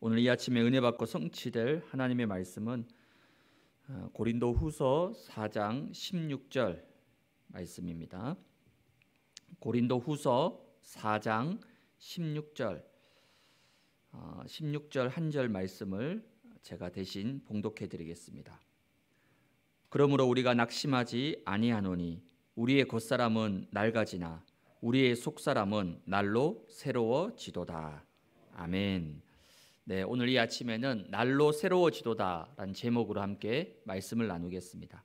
오늘 이 아침에 은혜 받고 성취될 하나님의 말씀은 어, 고린도 후서 4장 16절 말씀입니다. 고린도 후서 4장 16절 16절 어, 한절 말씀을 제가 대신 봉독해 드리겠습니다. 그러므로 우리가 낙심하지 아니하노니 우리의 겉사람은 낡아지나 우리의 속사람은 날로 새로워지도다. 아멘. 네, 오늘 이 아침에는 날로 새로워지도다라는 제목으로 함께 말씀을 나누겠습니다.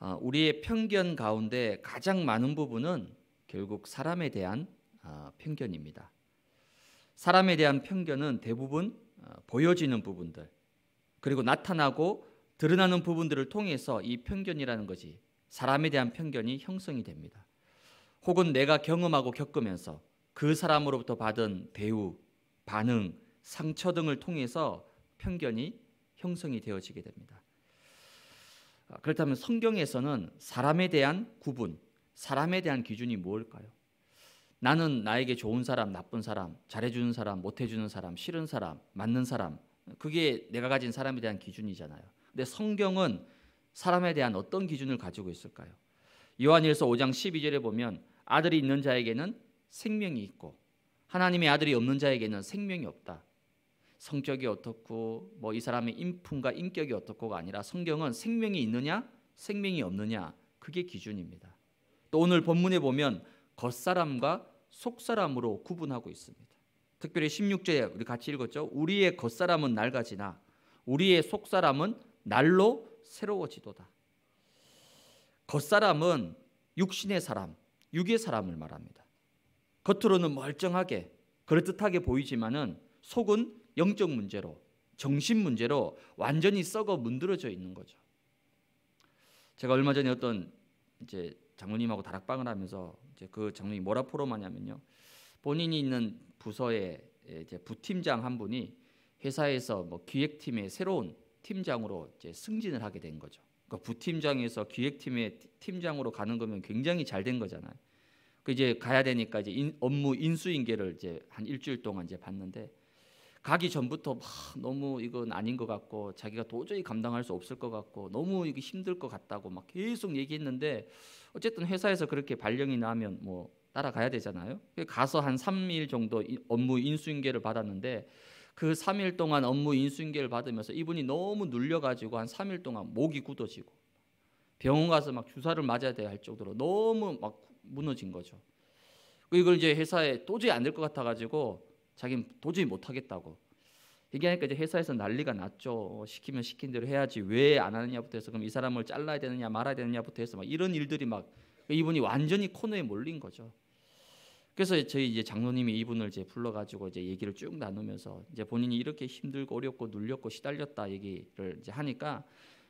어, 우리의 편견 가운데 가장 많은 부분은 결국 사람에 대한 어, 편견입니다. 사람에 대한 편견은 대부분 어, 보여지는 부분들 그리고 나타나고 드러나는 부분들을 통해서 이 편견이라는 것이 사람에 대한 편견이 형성이 됩니다. 혹은 내가 경험하고 겪으면서 그 사람으로부터 받은 대우, 반응, 상처 등을 통해서 편견이 형성이 되어지게 됩니다. 아, 그렇다면 성경에서는 사람에 대한 구분, 사람에 대한 기준이 뭘까요? 나는 나에게 좋은 사람, 나쁜 사람, 잘해주는 사람, 못해주는 사람, 싫은 사람, 맞는 사람, 그게 내가 가진 사람에 대한 기준이잖아요. 근데 성경은 사람에 대한 어떤 기준을 가지고 있을까요? 요한일서 5장 12절에 보면 아들이 있는 자에게는 생명이 있고 하나님의 아들이 없는 자에게는 생명이 없다. 성격이 어떻고 뭐 이 사람의 인품과 인격이 어떻고가 아니라 성경은 생명이 있느냐 생명이 없느냐 그게 기준입니다. 또 오늘 본문에 보면 겉사람과 속사람으로 구분하고 있습니다. 특별히 16절에 우리 같이 읽었죠. 우리의 겉사람은 날가지나 우리의 속사람은 날로 새로워지도다. 겉사람은 육신의 사람, 육의 사람을 말합니다. 겉으로는 멀쩡하게 그럴듯하게 보이지만은 속은 영적 문제로 정신 문제로 완전히 썩어 문드러져 있는 거죠. 제가 얼마 전에 어떤 이제 장로님하고 다락방을 하면서 이제 그 장로님 뭐라 포럼하냐면요. 본인이 있는 부서에 이제 부팀장 한 분이 회사에서 뭐 기획팀의 새로운 팀장으로 이제 승진을 하게 된 거죠. 그러니까 부팀장에서 기획팀의 팀장으로 가는 거면 굉장히 잘 된 거잖아요. 그 이제 가야 되니까 이제 인, 업무 인수인계를 이제 한 일주일 동안 이제 봤는데 가기 전부터 막 너무 이건 아닌 것 같고 자기가 도저히 감당할 수 없을 것 같고 너무 이게 힘들 것 같다고 막 계속 얘기했는데 어쨌든 회사에서 그렇게 발령이 나면 뭐 따라가야 되잖아요. 가서 한 3일 정도 업무 인수인계를 받았는데 그 3일 동안 업무 인수인계를 받으면서 이분이 너무 눌려가지고 한 3일 동안 목이 굳어지고 병원 가서 막 주사를 맞아야 돼야 할 정도로 너무 막 무너진 거죠. 이걸 이제 회사에 도저히 안 될 것 같아가지고 자기는 도저히 못하겠다고 얘기하니까 이제 회사에서 난리가 났죠. 시키면 시킨 대로 해야지 왜 안 하느냐부터 해서 그럼 이 사람을 잘라야 되느냐 말아야 되느냐부터 해서 막 이런 일들이 막 이분이 완전히 코너에 몰린 거죠. 그래서 저희 이제 장로님이 이분을 이제 불러가지고 이제 얘기를 쭉 나누면서 이제 본인이 이렇게 힘들고 어렵고 눌렸고 시달렸다 얘기를 이제 하니까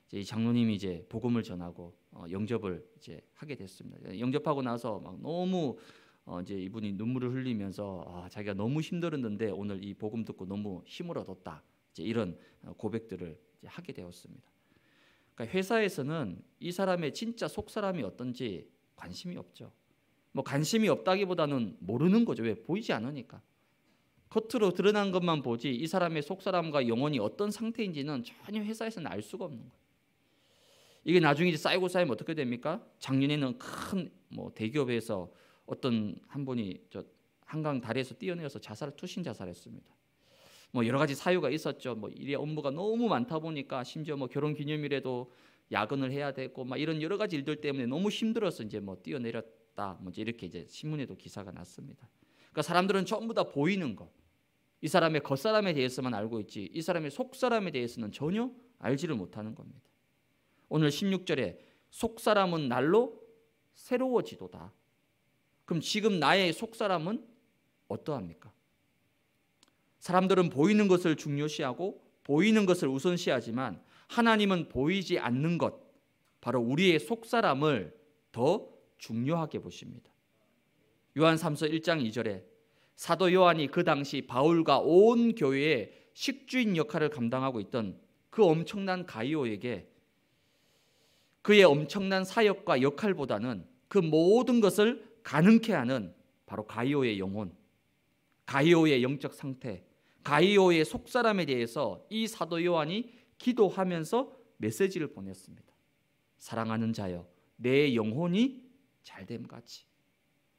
이제 이 장로님이 이제 복음을 전하고 어 영접을 이제 하게 됐습니다. 영접하고 나서 막 너무 어 이제 이분이 눈물을 흘리면서 아, 자기가 너무 힘들었는데 오늘 이 복음 듣고 너무 힘을 얻었다. 이제 이런 어, 고백들을 이제 하게 되었습니다. 그러니까 회사에서는 이 사람의 진짜 속 사람이 어떤지 관심이 없죠. 뭐 관심이 없다기보다는 모르는 거죠. 왜 보이지 않으니까. 겉으로 드러난 것만 보지 이 사람의 속 사람과 영혼이 어떤 상태인지는 전혀 회사에서는 알 수가 없는 거예요. 이게 나중에 쌓이고 쌓이면 어떻게 됩니까? 작년에는 큰 뭐 대기업에서 어떤 한 분이 저 한강 다리에서 뛰어내려서 자살 을 투신 자살했습니다. 뭐 여러 가지 사유가 있었죠. 뭐 일의 업무가 너무 많다 보니까 심지어 뭐 결혼 기념일에도 야근을 해야 되고 막 이런 여러 가지 일들 때문에 너무 힘들어서 이제 뭐 뛰어내렸다. 뭐 이렇게 이제 신문에도 기사가 났습니다. 그러니까 사람들은 전부 다 보이는 것. 이 사람의 겉사람에 대해서만 알고 있지 이 사람의 속사람에 대해서는 전혀 알지를 못하는 겁니다. 오늘 16절에 속사람은 날로 새로워지도다. 그럼 지금 나의 속사람은 어떠합니까? 사람들은 보이는 것을 중요시하고 보이는 것을 우선시하지만 하나님은 보이지 않는 것, 바로 우리의 속사람을 더 중요하게 보십니다. 요한 3서 1장 2절에 사도 요한이 그 당시 바울과 온 교회의 식주인 역할을 감당하고 있던 그 엄청난 가이오에게 그의 엄청난 사역과 역할보다는 그 모든 것을 가능케 하는 바로 가이오의 영혼, 가이오의 영적 상태, 가이오의 속사람에 대해서 이 사도 요한이 기도하면서 메시지를 보냈습니다. 사랑하는 자여, 내 영혼이 잘됨 같이.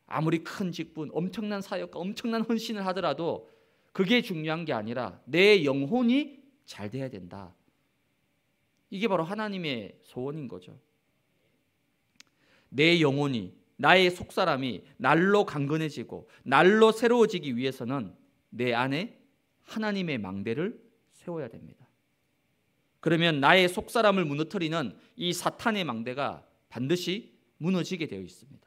아무리 큰 직분, 엄청난 사역과 엄청난 헌신을 하더라도 그게 중요한 게 아니라 내 영혼이 잘 돼야 된다. 이게 바로 하나님의 소원인 거죠. 내 영혼이 나의 속사람이 날로 강건해지고 날로 새로워지기 위해서는 내 안에 하나님의 망대를 세워야 됩니다. 그러면 나의 속사람을 무너뜨리는 이 사탄의 망대가 반드시 무너지게 되어 있습니다.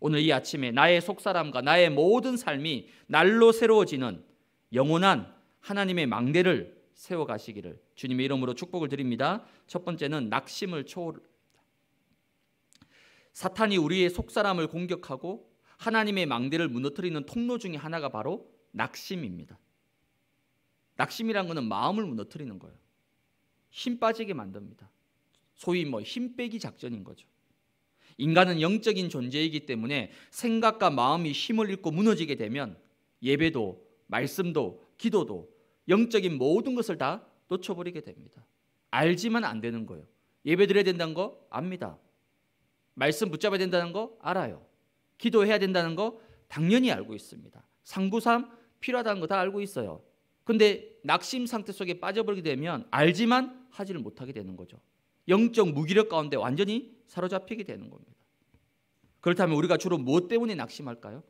오늘 이 아침에 나의 속사람과 나의 모든 삶이 날로 새로워지는 영원한 하나님의 망대를 세워 가시기를 주님의 이름으로 축복을 드립니다. 첫 번째는 낙심을 초월 사탄이 우리의 속사람을 공격하고 하나님의 망대를 무너뜨리는 통로 중의 하나가 바로 낙심입니다. 낙심이란 것은 마음을 무너뜨리는 거예요. 힘 빠지게 만듭니다. 소위 뭐 힘 빼기 작전인 거죠. 인간은 영적인 존재이기 때문에 생각과 마음이 힘을 잃고 무너지게 되면 예배도 말씀도 기도도 영적인 모든 것을 다 놓쳐버리게 됩니다. 알지만 안 되는 거예요. 예배 드려야 된다는 거 압니다. 말씀 붙잡아야 된다는 거 알아요. 기도해야 된다는 거 당연히 알고 있습니다. 상부삼 필요하다는 거 다 알고 있어요. 근데 낙심 상태 속에 빠져버리게 되면 알지만 하지를 못하게 되는 거죠. 영적 무기력 가운데 완전히 사로잡히게 되는 겁니다. 그렇다면 우리가 주로 무엇 뭐 때문에 낙심할까요?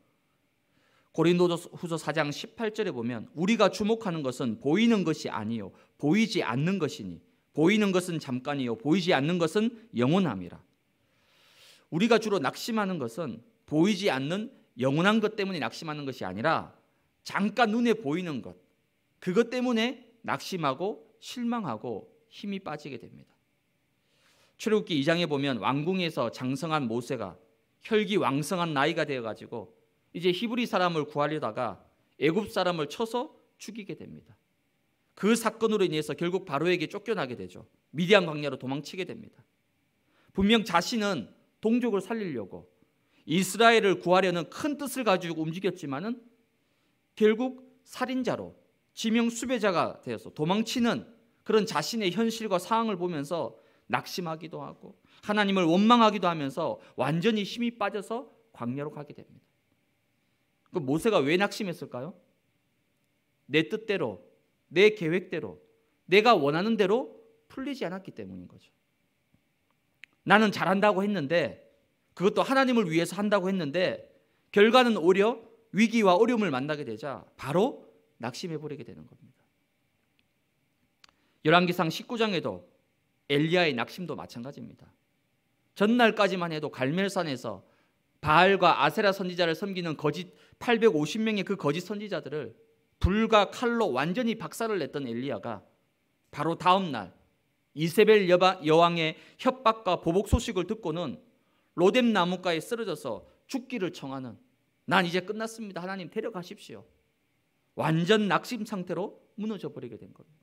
고린도후서 4장 18절에 보면 우리가 주목하는 것은 보이는 것이 아니요 보이지 않는 것이니 보이는 것은 잠깐이요 보이지 않는 것은 영원함이라. 우리가 주로 낙심하는 것은 보이지 않는 영원한 것 때문에 낙심하는 것이 아니라 잠깐 눈에 보이는 것 그것 때문에 낙심하고 실망하고 힘이 빠지게 됩니다. 출애굽기 2장에 보면 왕궁에서 장성한 모세가 혈기 왕성한 나이가 되어 가지고 이제 히브리 사람을 구하려다가 애굽 사람을 쳐서 죽이게 됩니다. 그 사건으로 인해서 결국 바로에게 쫓겨나게 되죠. 미디안 광야로 도망치게 됩니다. 분명 자신은 동족을 살리려고 이스라엘을 구하려는 큰 뜻을 가지고 움직였지만은 결국 살인자로 지명 수배자가 되어서 도망치는 그런 자신의 현실과 상황을 보면서 낙심하기도 하고 하나님을 원망하기도 하면서 완전히 힘이 빠져서 광야로 가게 됩니다. 그 모세가 왜 낙심했을까요? 내 뜻대로, 내 계획대로, 내가 원하는 대로 풀리지 않았기 때문인 거죠. 나는 잘한다고 했는데 그것도 하나님을 위해서 한다고 했는데 결과는 오히려 위기와 어려움을 만나게 되자 바로 낙심해 버리게 되는 겁니다. 열왕기상 19장에도 엘리야의 낙심도 마찬가지입니다. 전날까지만 해도 갈멜산에서 바알과 아세라 선지자를 섬기는 거짓 850명의 그 거짓 선지자들을 불과 칼로 완전히 박살을 냈던 엘리야가 바로 다음 날 이세벨 여왕의 협박과 보복 소식을 듣고는 로뎀 나뭇가에 쓰러져서 죽기를 청하는 난 이제 끝났습니다. 하나님 데려가십시오. 완전 낙심 상태로 무너져 버리게 된 겁니다.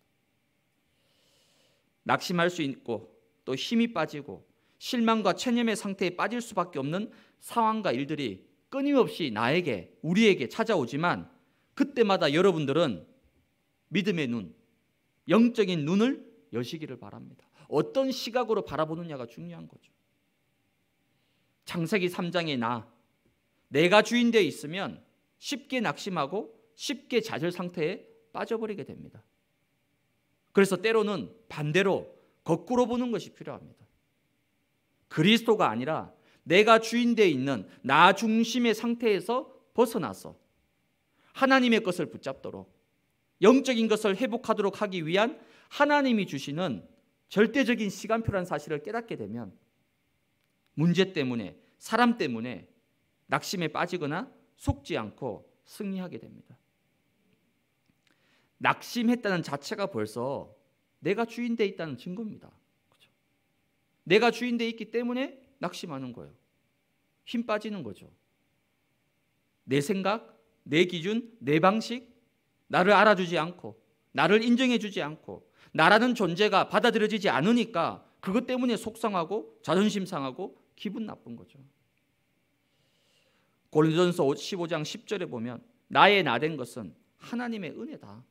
낙심할 수 있고 또 힘이 빠지고 실망과 체념의 상태에 빠질 수밖에 없는 상황과 일들이 끊임없이 나에게 우리에게 찾아오지만 그때마다 여러분들은 믿음의 눈, 영적인 눈을 여시기를 바랍니다. 어떤 시각으로 바라보느냐가 중요한 거죠. 창세기 3장의 나 내가 주인되어 있으면 쉽게 낙심하고 쉽게 좌절 상태에 빠져버리게 됩니다. 그래서 때로는 반대로 거꾸로 보는 것이 필요합니다. 그리스도가 아니라 내가 주인되어 있는 나 중심의 상태에서 벗어나서 하나님의 것을 붙잡도록 영적인 것을 회복하도록 하기 위한 하나님이 주시는 절대적인 시간표라는 사실을 깨닫게 되면 문제 때문에 사람 때문에 낙심에 빠지거나 속지 않고 승리하게 됩니다. 낙심했다는 자체가 벌써 내가 주인 돼 있다는 증거입니다. 그렇죠? 내가 주인 돼 있기 때문에 낙심하는 거예요. 힘 빠지는 거죠. 내 생각, 내 기준, 내 방식 나를 알아주지 않고 나를 인정해 주지 않고 나라는 존재가 받아들여지지 않으니까 그것 때문에 속상하고 자존심 상하고 기분 나쁜 거죠. 고린도전서 15장 10절에 보면 나의 나된 것은 하나님의 은혜다.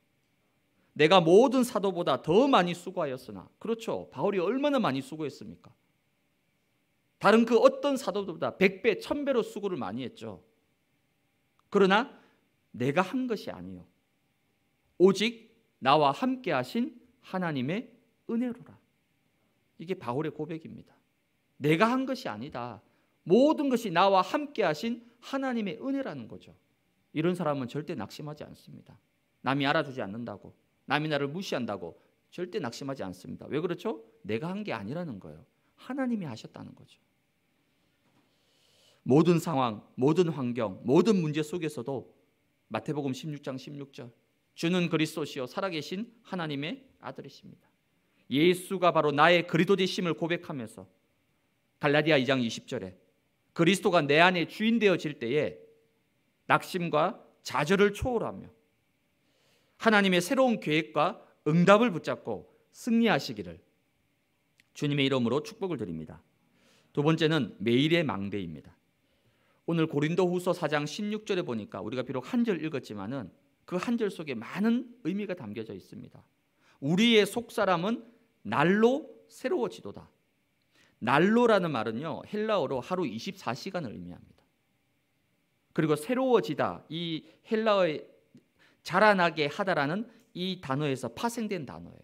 내가 모든 사도보다 더 많이 수고하였으나 그렇죠. 바울이 얼마나 많이 수고했습니까? 다른 그 어떤 사도보다 1배1배로 수고를 많이 했죠. 그러나 내가 한 것이 아니요. 오직 나와 함께 하신 하나님의 은혜로라. 이게 바울의 고백입니다. 내가 한 것이 아니다. 모든 것이 나와 함께 하신 하나님의 은혜라는 거죠. 이런 사람은 절대 낙심하지 않습니다. 남이 알아주지 않는다고, 남이 나를 무시한다고 절대 낙심하지 않습니다. 왜 그렇죠? 내가 한 게 아니라는 거예요. 하나님이 하셨다는 거죠. 모든 상황, 모든 환경, 모든 문제 속에서도 마태복음 16장 16절 주는 그리스도시요 살아계신 하나님의 아들이십니다. 예수가 바로 나의 그리스도이심을 고백하면서 갈라디아 2장 20절에 그리스도가 내 안에 주인 되어질 때에 낙심과 좌절을 초월하며 하나님의 새로운 계획과 응답을 붙잡고 승리하시기를 주님의 이름으로 축복을 드립니다. 두 번째는 매일의 망대입니다. 오늘 고린도후서 4장 16절에 보니까 우리가 비록 한 절 읽었지만은 그 한 절 속에 많은 의미가 담겨져 있습니다. 우리의 속사람은 날로 새로워지도다. 날로라는 말은요. 헬라어로 하루 24시간을 의미합니다. 그리고 새로워지다. 이 헬라어의 자라나게 하다라는 이 단어에서 파생된 단어예요.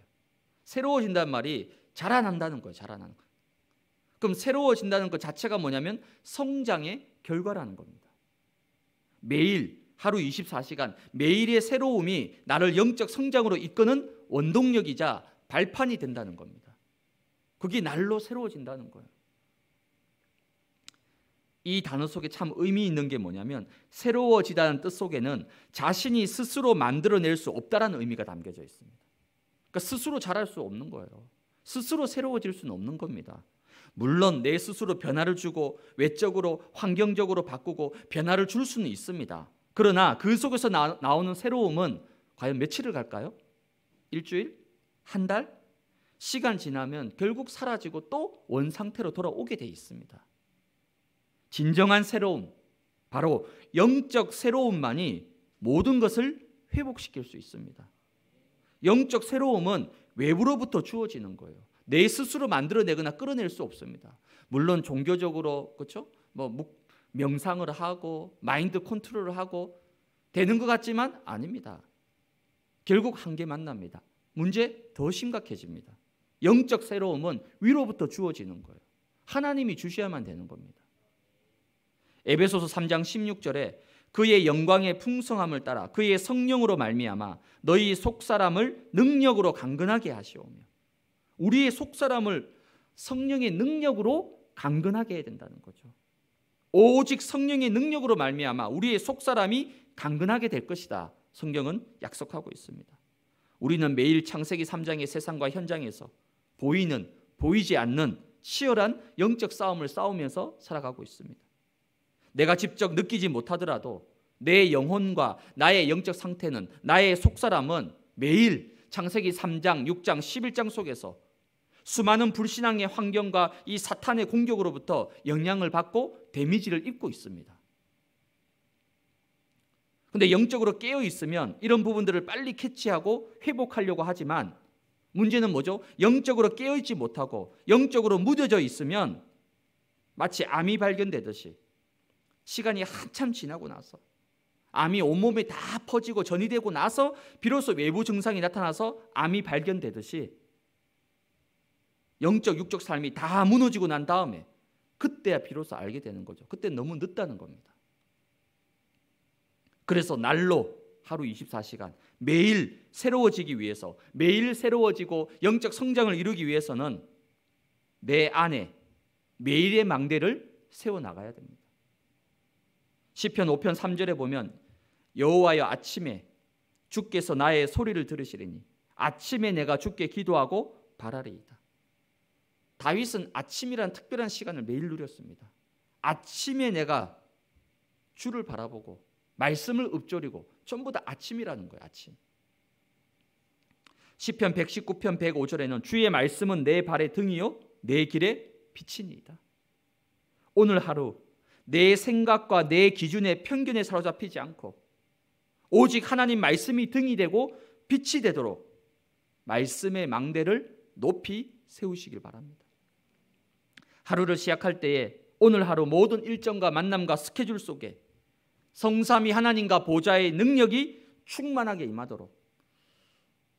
새로워진다는 말이 자라난다는 거예요. 자라나는 거. 그럼 새로워진다는 것 자체가 뭐냐면 성장의 결과라는 겁니다. 매일 하루 24시간 매일의 새로움이 나를 영적 성장으로 이끄는 원동력이자 발판이 된다는 겁니다. 그게 날로 새로워진다는 거예요. 이 단어 속에 참 의미 있는 게 뭐냐면 새로워지다는 뜻 속에는 자신이 스스로 만들어낼 수 없다라는 의미가 담겨져 있습니다. 그러니까 스스로 잘할 수 없는 거예요. 스스로 새로워질 수는 없는 겁니다. 물론 내 스스로 변화를 주고 외적으로 환경적으로 바꾸고 변화를 줄 수는 있습니다. 그러나 그 속에서 나, 나오는 새로움은 과연 며칠을 갈까요? 일주일? 한 달? 시간 지나면 결국 사라지고 또 원 상태로 돌아오게 돼 있습니다. 진정한 새로움, 바로 영적 새로움만이 모든 것을 회복시킬 수 있습니다. 영적 새로움은 외부로부터 주어지는 거예요. 내 스스로 만들어내거나 끌어낼 수 없습니다. 물론 종교적으로 그렇죠? 뭐 명상을 하고 마인드 컨트롤을 하고 되는 것 같지만 아닙니다. 결국 한계 만납니다. 문제 더 심각해집니다. 영적 새로움은 위로부터 주어지는 거예요. 하나님이 주셔야만 되는 겁니다. 에베소서 3장 16절에 그의 영광의 풍성함을 따라 그의 성령으로 말미암아 너희 속사람을 능력으로 강건하게 하시오며 우리의 속사람을 성령의 능력으로 강건하게 해야 된다는 거죠. 오직 성령의 능력으로 말미암아 우리의 속사람이 강건하게 될 것이다. 성경은 약속하고 있습니다. 우리는 매일 창세기 3장의 세상과 현장에서 보이는 보이지 않는 치열한 영적 싸움을 싸우면서 살아가고 있습니다. 내가 직접 느끼지 못하더라도 내 영혼과 나의 영적 상태는 나의 속사람은 매일 창세기 3장, 6장, 11장 속에서 수많은 불신앙의 환경과 이 사탄의 공격으로부터 영향을 받고 데미지를 입고 있습니다. 근데 영적으로 깨어 있으면 이런 부분들을 빨리 캐치하고 회복하려고 하지만 문제는 뭐죠? 영적으로 깨어 있지 못하고 영적으로 무뎌져 있으면 마치 암이 발견되듯이 시간이 한참 지나고 나서 암이 온몸에 다 퍼지고 전이되고 나서 비로소 외부 증상이 나타나서 암이 발견되듯이 영적 육적 삶이 다 무너지고 난 다음에 그때야 비로소 알게 되는 거죠. 그때 너무 늦다는 겁니다. 그래서 날로 하루 24시간 매일 새로워지기 위해서 매일 새로워지고 영적 성장을 이루기 위해서는 내 안에 매일의 망대를 세워 나가야 됩니다. 시편 5편 3절에 보면 여호와여 아침에 주께서 나의 소리를 들으시리니 아침에 내가 주께 기도하고 바라리이다. 다윗은 아침이란 특별한 시간을 매일 누렸습니다. 아침에 내가 주를 바라보고 말씀을 읊조리고 전부 다 아침이라는 거예요. 아침. 시편 119편 105절에는 주의 말씀은 내 발의 등이요 내 길의 빛이니이다. 오늘 하루 내 생각과 내 기준의 편견에 사로잡히지 않고 오직 하나님 말씀이 등이 되고 빛이 되도록 말씀의 망대를 높이 세우시길 바랍니다. 하루를 시작할 때에 오늘 하루 모든 일정과 만남과 스케줄 속에 성삼이 하나님과 보좌의 능력이 충만하게 임하도록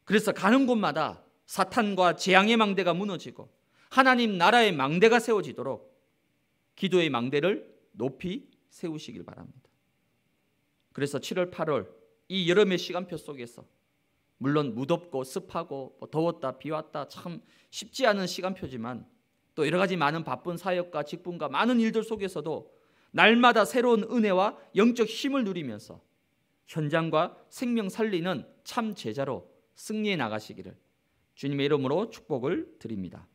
그래서 가는 곳마다 사탄과 재앙의 망대가 무너지고 하나님 나라의 망대가 세워지도록 기도의 망대를 높이 세우시길 바랍니다. 그래서 7월 8월 이 여름의 시간표 속에서 물론 무덥고 습하고 뭐 더웠다 비왔다 참 쉽지 않은 시간표지만 또 여러 가지 많은 바쁜 사역과 직분과 많은 일들 속에서도 날마다 새로운 은혜와 영적 힘을 누리면서 현장과 생명 살리는 참 제자로 승리해 나가시기를 주님의 이름으로 축복을 드립니다.